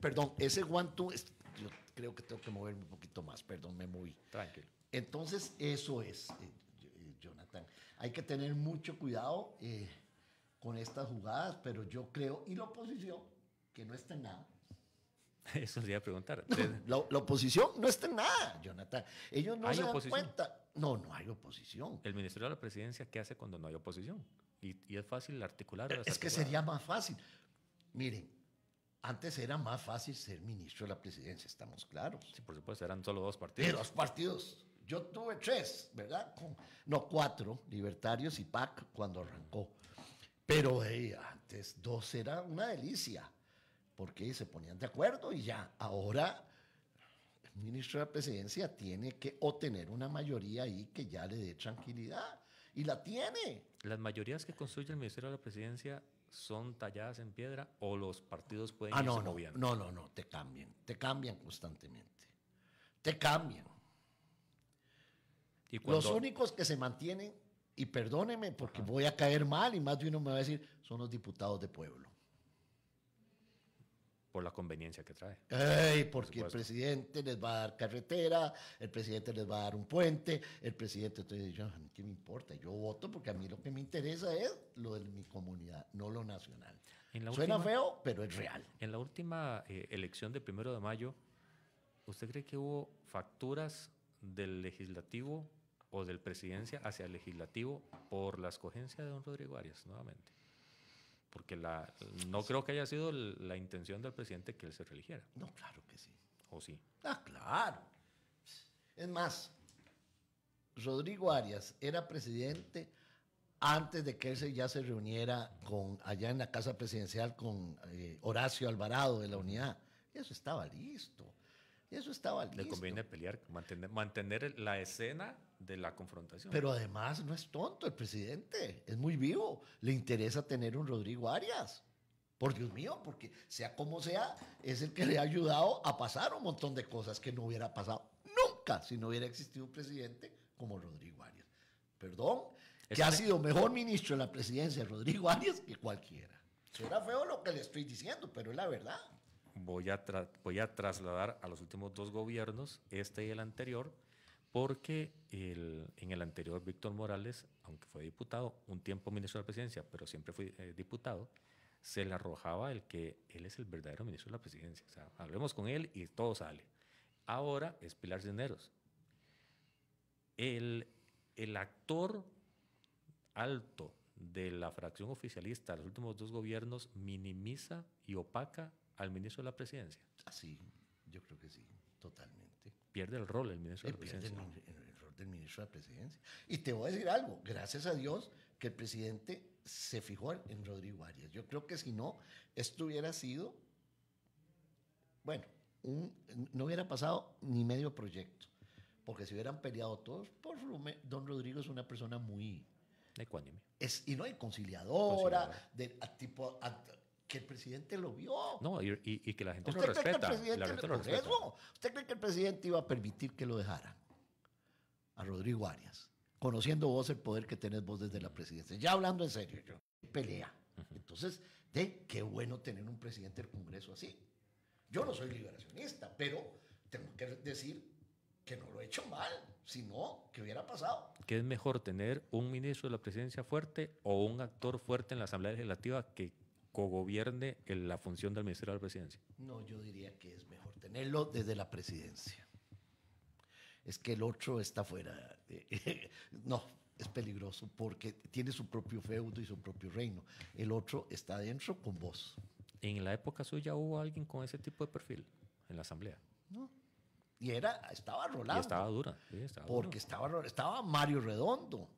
Perdón, ese one-two, es, yo creo que tengo que moverme un poquito más, perdón, me moví. Tranquilo. Entonces, eso es, eh, eh, Jonathan. Hay que tener mucho cuidado eh, con estas jugadas, pero yo creo, y la oposición, que no está nada. Eso sí a preguntar. la, oposición no está en nada, Jonathan. Ellos no se dan cuenta. No, no hay oposición. El Ministerio de la Presidencia, ¿qué hace cuando no hay oposición? Y, y es fácil articular. Es que sería más fácil. Miren, antes era más fácil ser ministro de la presidencia, estamos claros. Sí, por supuesto, eran solo dos partidos. dos partidos. Yo tuve tres, ¿verdad? No, cuatro, Libertarios y PAC cuando arrancó. Pero antes dos era una delicia, porque se ponían de acuerdo y ya. Ahora el ministro de la presidencia tiene que obtener una mayoría ahí que ya le dé tranquilidad. Y la tiene. Las mayorías que construye el Ministerio de la Presidencia son talladas en piedra o los partidos pueden ah, no, no, No, no, no, te cambian, te cambian constantemente, te cambian. ¿Y los únicos que se mantienen, y perdóneme porque voy a caer mal y más de uno me va a decir, son los diputados de pueblo por la conveniencia que trae. Ey, porque el presidente les va a dar carretera, el presidente les va a dar un puente, el presidente, entonces yo, ¿qué me importa? Yo voto porque a mí lo que me interesa es lo de mi comunidad, no lo nacional. Suena feo, pero es real. En la última eh, elección de primero de mayo, ¿usted cree que hubo facturas del legislativo o del presidencia hacia el legislativo por la escogencia de don Rodrigo Arias, nuevamente? Porque la, no creo que haya sido la intención del presidente que él se religiera. No, claro que sí. ¿O sí? Ah, claro. Es más, Rodrigo Arias era presidente antes de que él ya se reuniera con, allá en la casa presidencial con eh, Horacio Alvarado de la unidad. Eso estaba listo. Eso estaba listo. Le conviene pelear, mantener la escena de la confrontación. Pero además no es tonto el presidente, es muy vivo, le interesa tener un Rodrigo Arias. Por Dios mío, porque sea como sea, es el que le ha ayudado a pasar un montón de cosas que no hubiera pasado nunca si no hubiera existido un presidente como Rodrigo Arias. Perdón, que ha este- sido mejor ministro de la presidencia Rodrigo Arias que cualquiera. Será feo lo que le estoy diciendo, pero es la verdad. Voy a, voy a trasladar a los últimos dos gobiernos, este y el anterior, porque en el anterior Víctor Morales, aunque fue diputado, un tiempo ministro de la presidencia, pero siempre fue eh, diputado, se le arrojaba el que él es el verdadero ministro de la presidencia. O sea, hablemos con él y todo sale. Ahora es Pilar Cisneros. El, el actor alto de la fracción oficialista de los últimos dos gobiernos minimiza y opaca al ministro de la presidencia. Así, ah, yo creo que sí, totalmente pierde eh, el rol del ministro de la presidencia. El, rol del ministro de la presidencia. Y te voy a decir algo, gracias a Dios que el presidente se fijó en Rodrigo Arias. Yo creo que si no, esto hubiera sido, bueno, no hubiera pasado ni medio proyecto, porque si hubieran peleado todos por Don Rodrigo es una persona muy... Ecuánime. Es, y no hay conciliadora, tipo que el presidente lo vio. No, y, que la gente lo respeta. ¿Usted cree que el presidente iba a permitir que lo dejara? A Rodrigo Arias, conociendo vos el poder que tenés vos desde la presidencia. Ya hablando en serio, yo. Pelea. Entonces, de qué bueno tener un presidente del Congreso así. Yo no soy liberacionista, pero tengo que decir que no lo he hecho mal, sino que hubiera pasado. ¿Qué es mejor tener un ministro de la presidencia fuerte o un actor fuerte en la Asamblea Legislativa que cogobierne en la función del Ministerio de la Presidencia? No, yo diría que es mejor tenerlo desde la presidencia. Es que el otro está fuera. Eh, no, es peligroso porque tiene su propio feudo y su propio reino. El otro está dentro con vos. ¿En la época suya hubo alguien con ese tipo de perfil en la Asamblea? No. Y era, estaba rolando. Y estaba dura. porque Estaba, estaba Mario Redondo,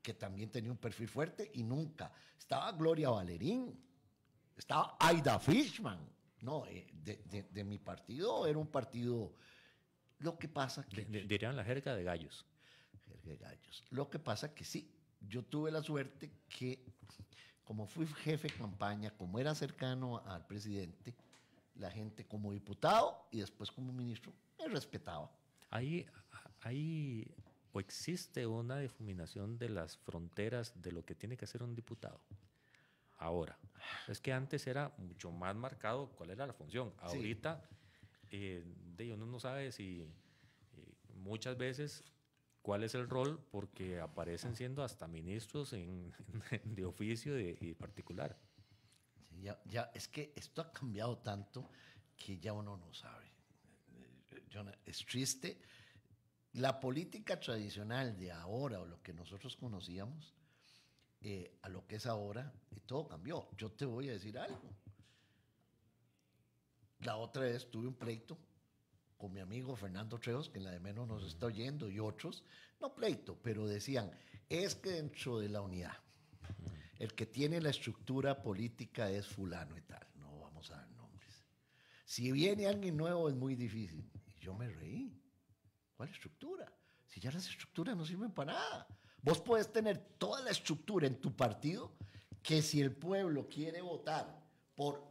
que también tenía un perfil fuerte y nunca. Estaba Gloria Valerín estaba Aida Fishman. No, eh, de, mi partido era un partido. Lo que pasa que. dirían la jerga de gallos. Jerga de gallos. Lo que pasa que sí, yo tuve la suerte que, como fui jefe de campaña, como era cercano al presidente, la gente como diputado y después como ministro me respetaba. Ahí, ahí o existe una difuminación de las fronteras de lo que tiene que hacer un diputado ahora. Ah. Es que antes era mucho más marcado cuál era la función. Ahorita, eh, de uno no sabe si eh, muchas veces cuál es el rol, porque aparecen siendo hasta ministros en, de oficio y, particular. ya, ya, es que esto ha cambiado tanto que ya uno no sabe. es triste. La política tradicional de ahora o lo que nosotros conocíamos eh, a lo que es ahora, y todo cambió. Yo te voy a decir algo. La otra vez tuve un pleito con mi amigo Fernando Trejos, que en la de menos nos está oyendo, y otros, no pleito, pero decían, es que dentro de la unidad, el que tiene la estructura política es fulano y tal, no vamos a dar nombres. Si viene alguien nuevo es muy difícil. Y yo me reí. ¿Cuál estructura? Si ya las estructuras no sirven para nada. Vos puedes tener toda la estructura en tu partido que si el pueblo quiere votar por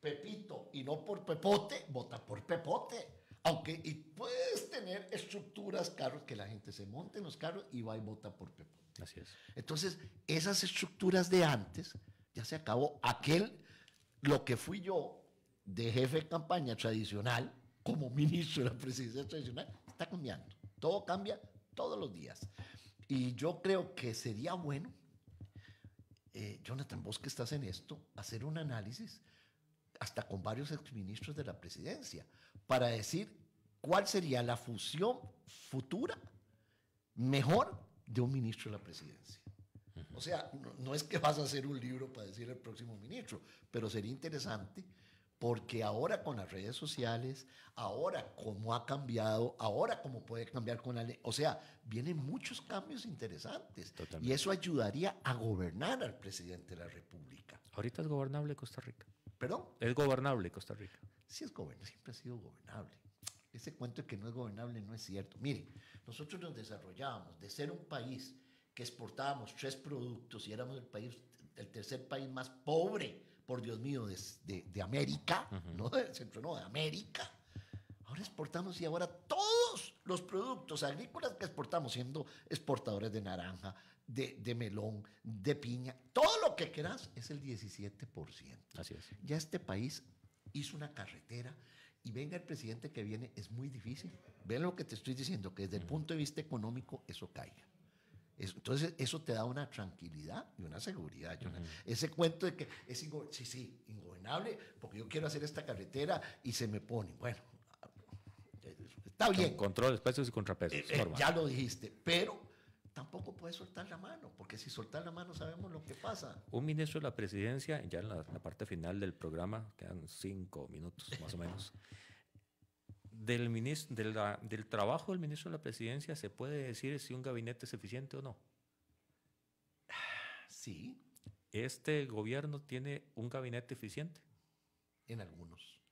Pepito y no por Pepote, vota por Pepote. Aunque y puedes tener estructuras, carros, que la gente se monte en los carros y va y vota por Pepote. Así es. Entonces, esas estructuras de antes, ya se acabó. Aquel, lo que fui yo de jefe de campaña tradicional, como ministro de la presidencia tradicional, está cambiando. Todo cambia todos los días. Y yo creo que sería bueno, eh, Jonathan, vos estás en esto, hacer un análisis hasta con varios exministros de la presidencia para decir cuál sería la fusión futura mejor de un ministro de la presidencia. O sea, no, es que vas a hacer un libro para decir el próximo ministro, pero sería interesante porque ahora con las redes sociales, ahora cómo ha cambiado, ahora cómo puede cambiar con la ley. O sea, vienen muchos cambios interesantes. Y eso ayudaría a gobernar al presidente de la República. Ahorita es gobernable Costa Rica. ¿Perdón? Es gobernable Costa Rica. Sí, es gobernable, siempre ha sido gobernable. Ese cuento de que no es gobernable no es cierto. Mire, nosotros nos desarrollábamos de ser un país que exportábamos tres productos y éramos el, país, el tercer país más pobre por Dios mío, de, de, América, no del centro, no, de América. Ahora exportamos y ahora todos los productos agrícolas que exportamos, siendo exportadores de naranja, de, melón, de piña, todo lo que quieras es el 17%. Así es. Ya este país hizo una carretera y venga el presidente que viene, es muy difícil. Ven lo que te estoy diciendo, que desde el punto de vista económico eso caiga. Entonces, eso te da una tranquilidad y una seguridad. Ese cuento de que es ingobernable, porque yo quiero hacer esta carretera y se me pone. Bueno, está bien. Con control, espacios y contrapesos. Eh, eh, ya lo dijiste, pero tampoco puedes soltar la mano, porque si soltar la mano sabemos lo que pasa. Un ministro de la presidencia, ya en la, la parte final del programa, quedan cinco minutos más o menos. del, del trabajo del ministro de la presidencia se puede decir si un gabinete es eficiente o no. Sí. Este gobierno tiene un gabinete eficiente. En algunos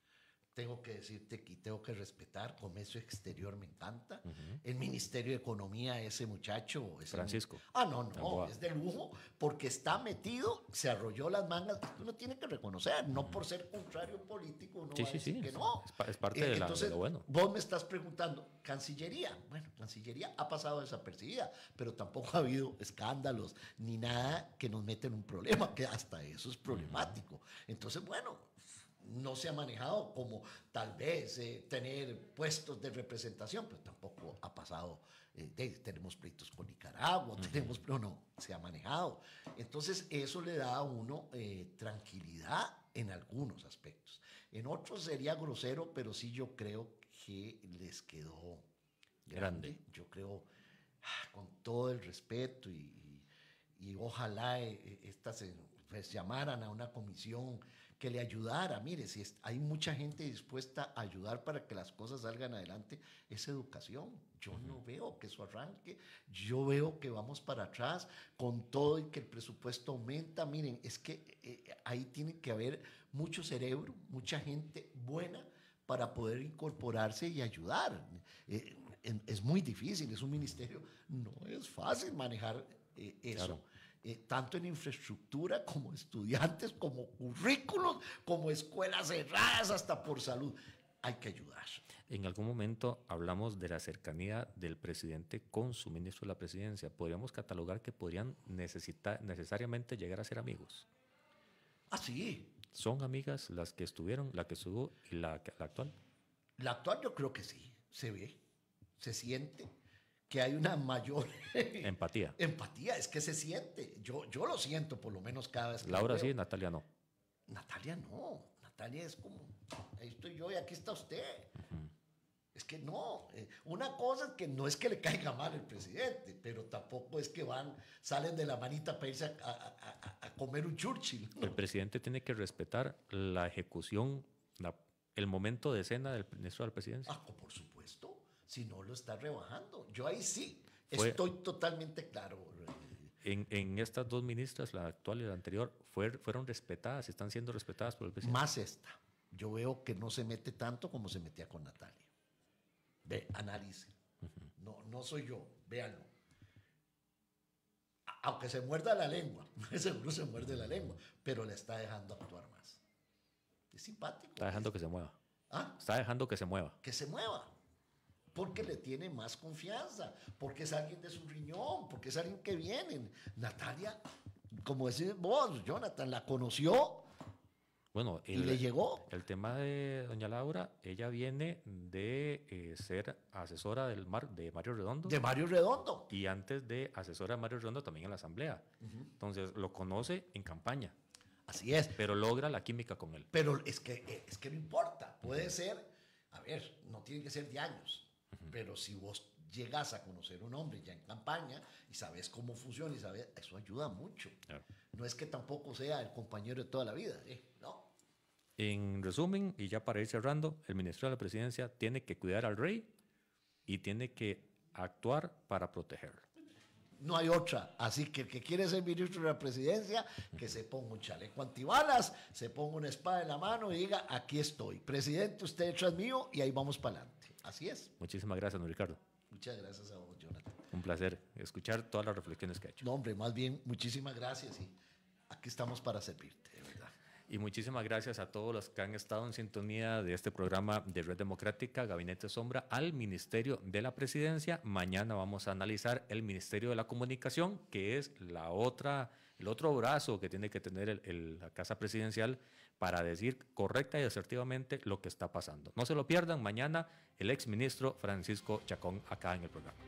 tengo que decirte que tengo que respetar, comercio exterior me encanta, el Ministerio de Economía, ese muchacho... Francisco. ah, no, no, es de lujo, porque está metido, se arrolló las mangas, uno tiene que reconocer, no por ser contrario político, no decir que no. Es, parte eh, de, la, entonces, Vos me estás preguntando, Cancillería, bueno, Cancillería ha pasado desapercibida, pero tampoco ha habido escándalos ni nada que nos meten en un problema, que hasta eso es problemático. Entonces, bueno, no se ha manejado como tal vez eh, tener puestos de representación, pero pues tampoco ha pasado, eh, tenemos pleitos con Nicaragua, tenemos, pero no, se ha manejado. Entonces eso le da a uno eh, tranquilidad en algunos aspectos. En otros sería grosero, pero sí yo creo que les quedó grande. Yo creo, ah, con todo el respeto y, y, ojalá pues, llamaran a una comisión que le ayudara. Mire, si hay mucha gente dispuesta a ayudar para que las cosas salgan adelante, es educación. Yo no veo que eso arranque, yo veo que vamos para atrás con todo y que el presupuesto aumenta. Miren, es que eh, ahí tiene que haber mucho cerebro, mucha gente buena para poder incorporarse y ayudar. Eh, es muy difícil, es un ministerio, no es fácil manejar eh, eso. Eh, tanto en infraestructura como estudiantes, como currículos, como escuelas cerradas, hasta por salud. Hay que ayudar. En algún momento hablamos de la cercanía del presidente con su ministro de la presidencia. ¿Podríamos catalogar que podrían necesariamente llegar a ser amigos? Ah, sí. ¿Son amigas las que estuvieron, la que estuvo y la actual? La actual yo creo que sí, se ve, se siente que hay una mayor empatía. empatía, es que se siente. Yo, yo lo siento, por lo menos cada vez que. Laura sí, Natalia no. Natalia no. Natalia es como, ahí estoy yo y aquí está usted. Es que no, eh, una cosa es que no es que le caiga mal el presidente, pero tampoco es que van, salen de la manita para irse a, comer un Churchill. El presidente tiene que respetar la ejecución, la, el momento de cena del ministro de la presidencia. Ah, por supuesto si no lo está rebajando. Yo ahí sí estoy totalmente claro. En, estas dos ministras, la actual y la anterior, fueron respetadas, están siendo respetadas por el presidente. Más esta. Yo veo que no se mete tanto como se metía con Natalia. Ve, análisis. No, no soy yo, véanlo. Aunque se muerda la lengua, seguro se muerde la lengua, pero le está dejando actuar más. Es simpático. Está dejando que se mueva. ¿Ah? Está dejando que se mueva. Que se mueva porque le tiene más confianza, porque es alguien de su riñón, porque es alguien que viene. Natalia, como decís vos, Jonathan, la conoció. Bueno, y le llegó. El tema de doña Laura, ella viene de eh, ser asesora de Mario Redondo. De Mario Redondo. Y antes de asesora de Mario Redondo también en la asamblea. Entonces lo conoce en campaña. Así es. Pero logra la química con él. Pero es que, eh, es que no importa. Puede ser, a ver, no tiene que ser de años. Pero si vos llegas a conocer un hombre ya en campaña y sabes cómo funciona y sabes, eso ayuda mucho. No es que tampoco sea el compañero de toda la vida, eh, ¿no? En resumen, y ya para ir cerrando, el ministro de la presidencia tiene que cuidar al rey y tiene que actuar para protegerlo. No hay otra. Así que el que quiere ser ministro de la presidencia, que se ponga un chaleco antibalas, se ponga una espada en la mano y diga, aquí estoy. Presidente, usted detrás mío y ahí vamos para adelante. Así es. Muchísimas gracias, don Ricardo. Muchas gracias a vos, Jonathan. Un placer escuchar todas las reflexiones que ha hecho. No, hombre, más bien, muchísimas gracias y aquí estamos para servirte, de verdad. Y muchísimas gracias a todos los que han estado en sintonía de este programa de Red Democrática, Gabinete Sombra, al Ministerio de la Presidencia. Mañana vamos a analizar el Ministerio de la Comunicación, que es la otra, el otro brazo que tiene que tener la Casa Presidencial para decir correcta y asertivamente lo que está pasando. No se lo pierdan mañana el exministro Francisco Chacón acá en el programa.